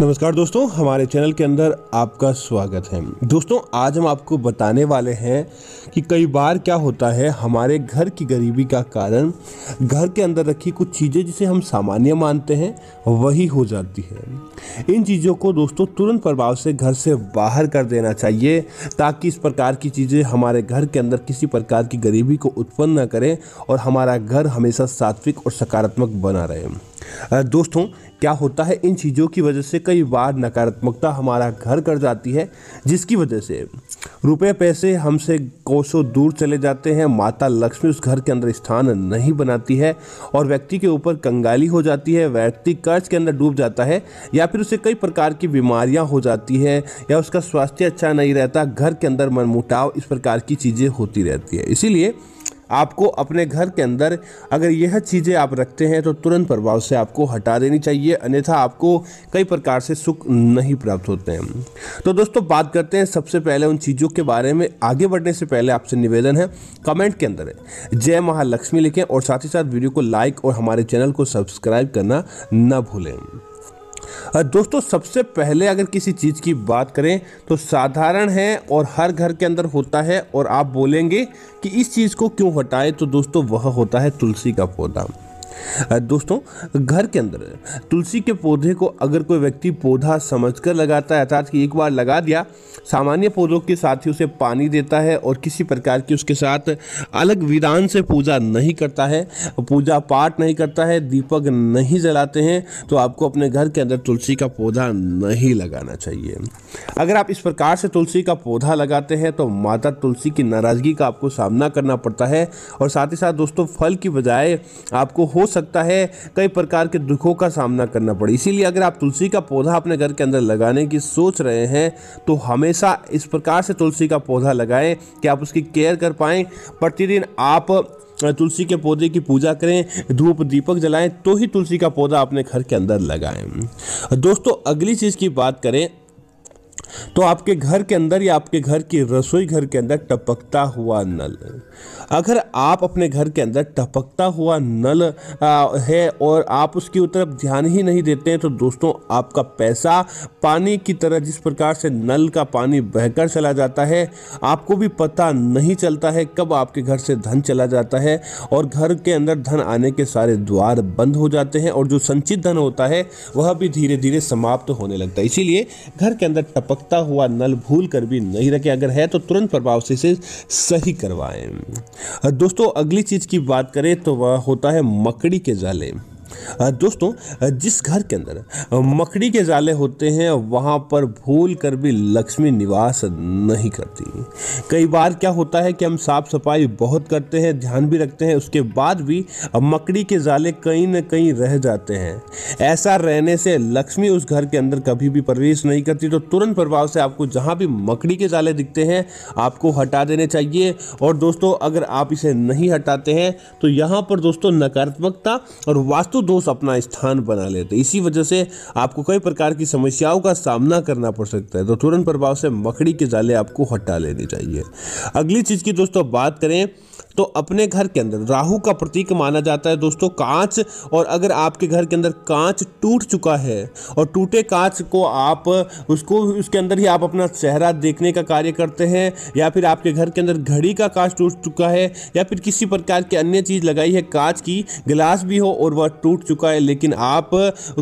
नमस्कार दोस्तों हमारे चैनल के अंदर आपका स्वागत है दोस्तों आज हम आपको बताने वाले हैं कि कई बार क्या होता है हमारे घर की गरीबी का कारण घर के अंदर रखी कुछ चीज़ें जिसे हम सामान्य मानते हैं वही हो जाती है इन चीज़ों को दोस्तों तुरंत प्रभाव से घर से बाहर कर देना चाहिए ताकि इस प्रकार की चीज़ें हमारे घर के अंदर किसी प्रकार की गरीबी को उत्पन्न न करें और हमारा घर हमेशा सात्विक और सकारात्मक बना रहे दोस्तों क्या होता है इन चीज़ों की वजह से कई बार नकारात्मकता हमारा घर कर जाती है जिसकी वजह से रुपए पैसे हमसे कोसों दूर चले जाते हैं माता लक्ष्मी उस घर के अंदर स्थान नहीं बनाती है और व्यक्ति के ऊपर कंगाली हो जाती है व्यक्ति कर्ज के अंदर डूब जाता है या फिर उसे कई प्रकार की बीमारियां हो जाती है या उसका स्वास्थ्य अच्छा नहीं रहता घर के अंदर मनमुटाव इस प्रकार की चीज़ें होती रहती है इसीलिए आपको अपने घर के अंदर अगर यह चीज़ें आप रखते हैं तो तुरंत प्रभाव से आपको हटा देनी चाहिए अन्यथा आपको कई प्रकार से सुख नहीं प्राप्त होते हैं तो दोस्तों बात करते हैं सबसे पहले उन चीज़ों के बारे में आगे बढ़ने से पहले आपसे निवेदन है कमेंट के अंदर जय महालक्ष्मी लिखें और साथ ही साथ वीडियो को लाइक और हमारे चैनल को सब्सक्राइब करना न भूलें दोस्तों सबसे पहले अगर किसी चीज़ की बात करें तो साधारण है और हर घर के अंदर होता है और आप बोलेंगे कि इस चीज़ को क्यों हटाएं तो दोस्तों वह होता है तुलसी का पौधा दोस्तों घर के अंदर तुलसी के पौधे को अगर कोई व्यक्ति पौधा समझकर लगाता है अर्थात कि एक बार लगा दिया सामान्य पौधों के साथ ही उसे पानी देता है और किसी प्रकार की उसके साथ अलग विधान से पूजा नहीं करता है पूजा पाठ नहीं करता है दीपक नहीं जलाते हैं तो आपको अपने घर के अंदर तुलसी का पौधा नहीं लगाना चाहिए अगर आप इस प्रकार से तुलसी का पौधा लगाते हैं तो माता तुलसी की नाराज़गी का आपको सामना करना पड़ता है और साथ ही साथ दोस्तों फल की बजाय आपको हो सकता है कई प्रकार के दुखों का सामना करना पड़े इसीलिए अगर आप तुलसी का पौधा अपने घर के अंदर लगाने की सोच रहे हैं तो हमेशा इस प्रकार से तुलसी का पौधा लगाएं कि आप उसकी केयर कर पाएँ प्रतिदिन आप तुलसी के पौधे की पूजा करें धूप दीपक जलाएं तो ही तुलसी का पौधा अपने घर के अंदर लगाएं दोस्तों अगली चीज़ की बात करें तो आपके घर के अंदर या आपके घर की रसोई घर के अंदर टपकता हुआ नल अगर आप अपने घर के अंदर टपकता हुआ नल आ, है और आप उसकी तरफ ध्यान ही नहीं देते हैं तो दोस्तों आपका पैसा पानी की तरह जिस प्रकार से नल का पानी बहकर चला जाता है आपको भी पता नहीं चलता है कब आपके घर से धन चला जाता है और घर के अंदर धन आने के सारे द्वार बंद हो जाते हैं और जो संचित धन होता है वह भी धीरे धीरे समाप्त होने लगता है इसीलिए घर के अंदर टपक चमकता हुआ नल भूल कर भी नहीं रखें अगर है तो तुरंत प्रभाव से इसे सही करवाएं दोस्तों अगली चीज़ की बात करें तो वह होता है मकड़ी के जाले दोस्तों जिस घर के अंदर मकड़ी के जाले होते हैं वहाँ पर भूल कर भी लक्ष्मी निवास नहीं करती कई बार क्या होता है कि हम साफ सफाई बहुत करते हैं ध्यान भी रखते हैं उसके बाद भी मकड़ी के जाले कहीं ना कहीं रह जाते हैं ऐसा रहने से लक्ष्मी उस घर के अंदर कभी भी प्रवेश नहीं करती तो तुरंत प्रभाव से आपको जहाँ भी मकड़ी के जाले दिखते हैं आपको हटा देने चाहिए और दोस्तों अगर आप इसे नहीं हटाते हैं तो यहाँ पर दोस्तों नकारात्मकता और वास्तु तो दोष अपना स्थान बना लेते हैं इसी वजह से आपको कई प्रकार की समस्याओं का सामना करना पड़ सकता है तो तुरंत प्रभाव से मकड़ी के जाले आपको हटा लेने चाहिए अगली चीज़ की दोस्तों बात करें तो अपने घर के अंदर राहु का प्रतीक माना जाता है दोस्तों कांच और अगर आपके घर के अंदर कांच टूट चुका है और टूटे कांच को आप उसको उसके अंदर ही आप अपना चेहरा देखने का कार्य करते हैं या फिर आपके घर के अंदर घड़ी का कांच टूट चुका है या फिर किसी प्रकार की अन्य चीज़ लगाई है कांच की गिलास भी हो और वह टूट चुका है लेकिन आप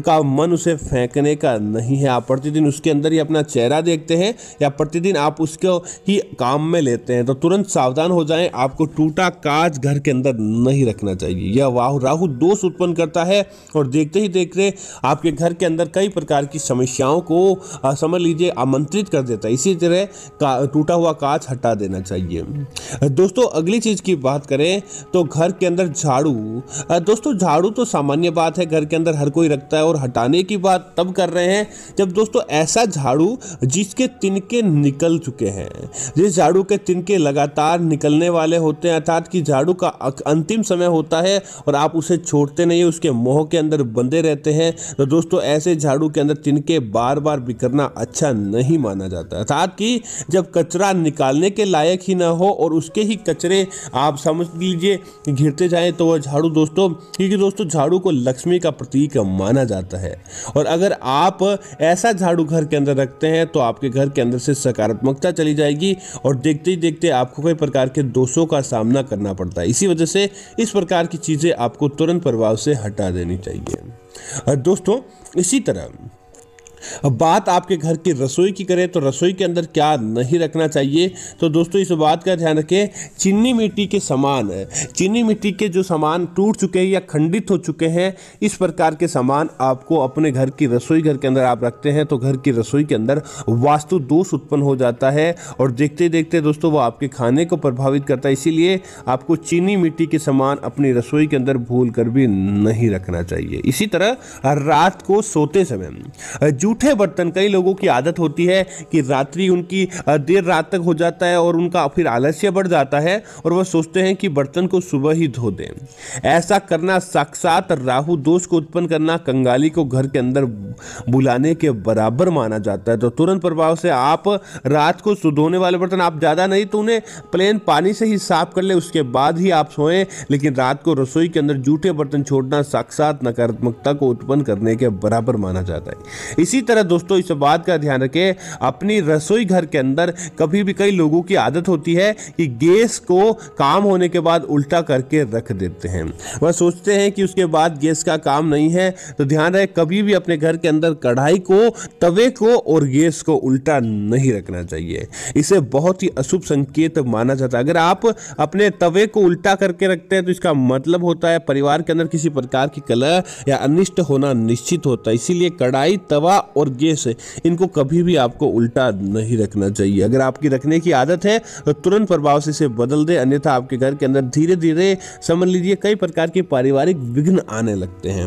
का मन उसे फेंकने का नहीं है आप प्रतिदिन उसके अंदर ही अपना चेहरा देखते हैं या प्रतिदिन आप उसको ही काम में लेते हैं तो तुरंत सावधान हो जाएं आपको टूटा ऐसा काज घर के अंदर नहीं रखना चाहिए यह वाहु राहु दोष उत्पन्न करता है और देखते ही देखते आपके घर के अंदर कई प्रकार की समस्याओं को समझ लीजिए आमंत्रित कर देता है इसी तरह टूटा हुआ काज हटा देना चाहिए दोस्तों अगली चीज़ की बात करें तो घर के अंदर झाड़ू दोस्तों झाड़ू तो सामान्य बात है घर के अंदर हर कोई रखता है और हटाने की बात तब कर रहे हैं जब दोस्तों ऐसा झाड़ू जिसके तिनके निकल चुके हैं जिस झाड़ू के तिनके लगातार निकलने वाले होते हैं अर्थात कि झाड़ू का अंतिम समय होता है और आप उसे छोड़ते नहीं उसके मोह के अंदर बंधे रहते हैं तो दोस्तों ऐसे झाड़ू के अंदर तिनके बार बार बिखरना अच्छा नहीं माना जाता अर्थात कि जब कचरा निकालने के लायक ही ना हो और उसके ही कचरे आप समझ लीजिए घिरते जाएँ तो वह झाड़ू दोस्तों क्योंकि दोस्तों झाड़ू को लक्ष्मी का प्रतीक माना जाता है और अगर आप ऐसा झाड़ू घर के अंदर रखते हैं तो आपके घर के अंदर से सकारात्मकता चली जाएगी और देखते ही देखते आपको कई प्रकार के दोषों का सामना सामना करना पड़ता है इसी वजह से इस प्रकार की चीज़ें आपको तुरंत प्रभाव से हटा देनी चाहिए और दोस्तों इसी तरह अब बात आपके घर की रसोई की करें तो रसोई के अंदर क्या नहीं रखना चाहिए तो दोस्तों इस बात का ध्यान रखें चीनी मिट्टी के सामान चीनी मिट्टी के जो सामान टूट चुके हैं या खंडित हो चुके हैं इस प्रकार के सामान आपको अपने घर की रसोई घर के अंदर आप रखते हैं तो घर की रसोई के अंदर वास्तु दोष उत्पन्न हो जाता है और देखते देखते दोस्तों वो आपके खाने को प्रभावित करता है इसीलिए आपको चीनी मिट्टी के सामान अपनी रसोई के अंदर भूल कर भी नहीं रखना चाहिए इसी तरह रात को सोते समय जूट जूठे बर्तन कई लोगों की आदत होती है कि रात्रि उनकी देर रात तक हो जाता है और उनका फिर आलस्य बढ़ जाता है और वह सोचते हैं कि बर्तन को सुबह ही धो दें ऐसा करना साक्षात राहु दोष को उत्पन्न करना कंगाली को घर के अंदर बुलाने के बराबर माना जाता है तो तुरंत प्रभाव से आप रात को धोने वाले बर्तन आप ज़्यादा नहीं तो उन्हें प्लेन पानी से ही साफ कर ले उसके बाद ही आप सोएं लेकिन रात को रसोई के अंदर जूठे बर्तन छोड़ना साक्षात नकारात्मकता को उत्पन्न करने के बराबर माना जाता है इसी तरह दोस्तों इस बात का ध्यान रखें अपनी रसोई घर के अंदर कभी भी कई लोगों की आदत होती है कि गैस को काम होने के बाद उल्टा करके रख देते हैं वह सोचते हैं कि उसके बाद गैस का काम नहीं है तो ध्यान रहे कभी भी अपने घर के अंदर कढ़ाई को तवे को और गैस को उल्टा नहीं रखना चाहिए इसे बहुत ही अशुभ संकेत माना जाता है अगर आप अपने तवे को उल्टा करके रखते हैं तो इसका मतलब होता है परिवार के अंदर किसी प्रकार की कलह या अनिष्ट होना निश्चित होता है इसीलिए कढ़ाई तवा और गैस है इनको कभी भी आपको उल्टा नहीं रखना चाहिए अगर आपकी रखने की आदत है तो तुरंत प्रभाव से इसे बदल दें अन्यथा आपके घर के अंदर धीरे धीरे समझ लीजिए कई प्रकार के पारिवारिक विघ्न आने लगते हैं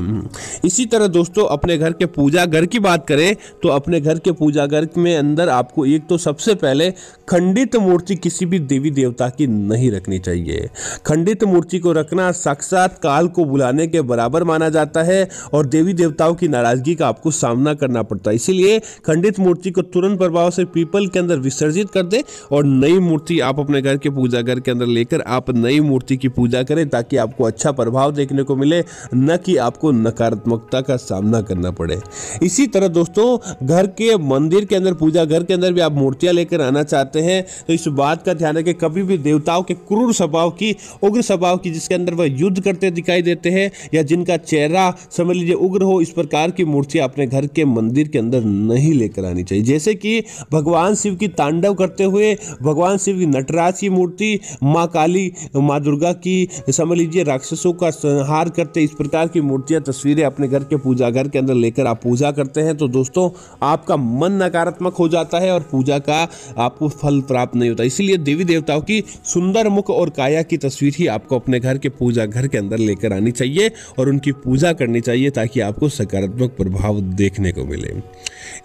इसी तरह दोस्तों अपने घर के पूजा घर की बात करें तो अपने घर के पूजा घर में अंदर आपको एक तो सबसे पहले खंडित मूर्ति किसी भी देवी देवता की नहीं रखनी चाहिए खंडित मूर्ति को रखना साक्षात काल को बुलाने के बराबर माना जाता है और देवी देवताओं की नाराजगी का आपको सामना करना पड़ता है इसीलिए खंडित मूर्ति को तुरंत प्रभाव से पीपल के अंदर विसर्जित कर दे और नई मूर्ति आप अपने घर के पूजा घर के अंदर लेकर आप नई मूर्ति की पूजा करें ताकि आपको अच्छा प्रभाव देखने को मिले न कि आपको नकारात्मकता का सामना करना पड़े इसी तरह दोस्तों घर के मंदिर के अंदर पूजा घर के अंदर भी आप मूर्तियां लेकर आना चाहते हैं तो इस बात का ध्यान रखें कभी भी देवताओं के क्रूर स्वभाव की उग्र स्वभाव की जिसके अंदर वह युद्ध करते दिखाई देते हैं या जिनका चेहरा समझ लीजिए उग्र हो इस प्रकार की मूर्ति अपने घर के मंदिर मंदिर के अंदर नहीं लेकर आनी चाहिए जैसे कि भगवान शिव की तांडव करते हुए भगवान शिव की नटराज की मूर्ति माँ काली माँ दुर्गा की समझ लीजिए राक्षसों का संहार करते इस प्रकार की मूर्तियाँ तस्वीरें अपने घर के पूजा घर के अंदर लेकर आप पूजा करते हैं तो दोस्तों आपका मन नकारात्मक हो जाता है और पूजा का आपको फल प्राप्त नहीं होता इसीलिए देवी देवताओं की सुंदर मुख और काया की तस्वीर ही आपको अपने घर के पूजा घर के अंदर लेकर आनी चाहिए और उनकी पूजा करनी चाहिए ताकि आपको सकारात्मक प्रभाव देखने को मिले से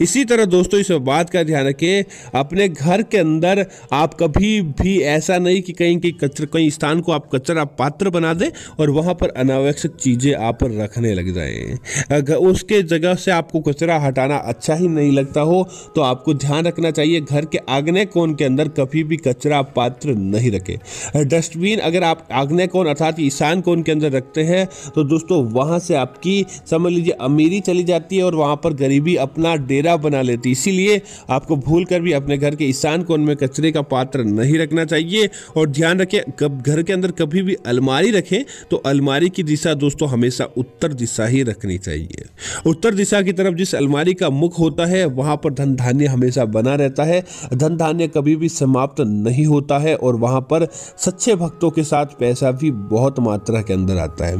इसी तरह दोस्तों इस बात का ध्यान रखिए अपने घर के अंदर आप कभी भी ऐसा नहीं कि कहीं कि कचरा कहीं स्थान को आप कचरा पात्र बना दें और वहाँ पर अनावश्यक चीज़ें आप रखने लग जाएँ उसके जगह से आपको कचरा हटाना अच्छा ही नहीं लगता हो तो आपको ध्यान रखना चाहिए घर के आग्ने कोण के अंदर कभी भी कचरा पात्र नहीं रखें डस्टबिन अगर आप आग्ने कोण अर्थात ईशान कोण के अंदर रखते हैं तो दोस्तों वहाँ से आपकी समझ लीजिए अमीरी चली जाती है और वहाँ पर गरीबी भी अपना डेरा बना लेती इसीलिए आपको भूल कर भी अपने घर के ईशान कोन में कचरे का पात्र नहीं रखना चाहिए और ध्यान रखें कब घर के अंदर कभी भी अलमारी रखें तो अलमारी की दिशा दोस्तों हमेशा उत्तर दिशा ही रखनी चाहिए उत्तर दिशा की तरफ जिस अलमारी का मुख होता है वहाँ पर धन धान्य हमेशा बना रहता है धन धान्य कभी भी समाप्त नहीं होता है और वहाँ पर सच्चे भक्तों के साथ पैसा भी बहुत मात्रा के अंदर आता है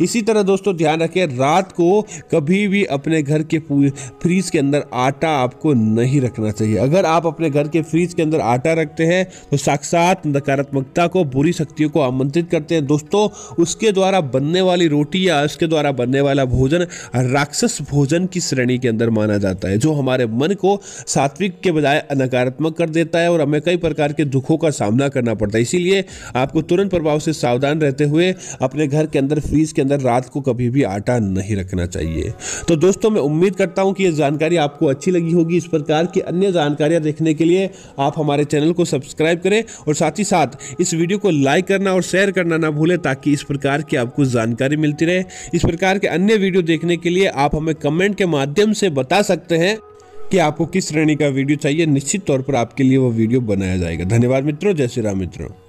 इसी तरह दोस्तों ध्यान रखें रात को कभी भी अपने घर के फ्रीज के अंदर आटा आपको नहीं रखना चाहिए अगर आप अपने घर के फ्रीज के अंदर आटा रखते हैं तो साक्षात नकारात्मकता को बुरी शक्तियों को आमंत्रित करते हैं दोस्तों उसके द्वारा बनने वाली रोटी या उसके द्वारा बनने वाला भोजन राक्षस भोजन की श्रेणी के अंदर माना जाता है जो हमारे मन को सात्विक के बजाय नकारात्मक कर देता है और हमें कई प्रकार के दुखों का सामना करना पड़ता है इसीलिए आपको तुरंत प्रभाव से सावधान रहते हुए अपने घर के अंदर फ्रीज के अंदर रात को कभी भी आटा नहीं रखना चाहिए तो दोस्तों मैं उम्मीद करता हूँ कि ये जानकारी आपको अच्छी लगी होगी इस प्रकार की अन्य जानकारियाँ देखने के लिए आप हमारे चैनल को सब्सक्राइब करें और साथ ही साथ इस वीडियो को लाइक करना और शेयर करना ना भूलें ताकि इस प्रकार की आपको जानकारी मिलती रहे इस प्रकार के अन्य वीडियो देखने के लिए आप हमें कमेंट के माध्यम से बता सकते हैं कि आपको किस श्रेणी का वीडियो चाहिए निश्चित तौर पर आपके लिए वो वीडियो बनाया जाएगा धन्यवाद मित्रों जय श्री राम मित्रों